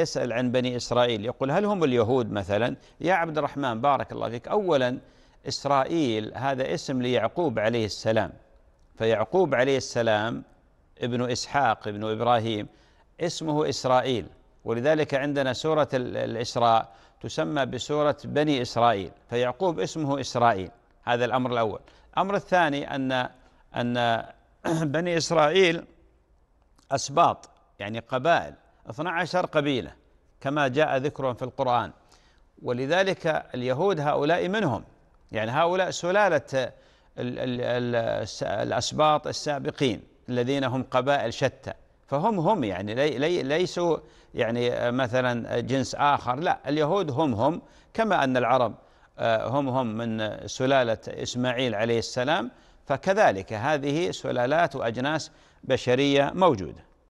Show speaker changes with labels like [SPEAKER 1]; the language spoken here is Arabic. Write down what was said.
[SPEAKER 1] يسأل عن بني إسرائيل يقول هل هم اليهود مثلا يا عبد الرحمن بارك الله فيك أولا إسرائيل هذا اسم ليعقوب عليه السلام فيعقوب عليه السلام ابن إسحاق ابن إبراهيم اسمه إسرائيل ولذلك عندنا سورة الإسراء تسمى بسورة بني إسرائيل فيعقوب اسمه إسرائيل هذا الأمر الأول الأمر الثاني أن أن بني إسرائيل أسباط يعني قبائل 12 قبيلة كما جاء ذكرهم في القرآن ولذلك اليهود هؤلاء منهم يعني هؤلاء سلالة الأسباط السابقين الذين هم قبائل شتى فهم هم يعني لي ليسوا يعني مثلا جنس آخر لا اليهود هم هم كما أن العرب آه، هم هم من سلالة إسماعيل عليه السلام فكذلك هذه سلالات وأجناس بشرية موجودة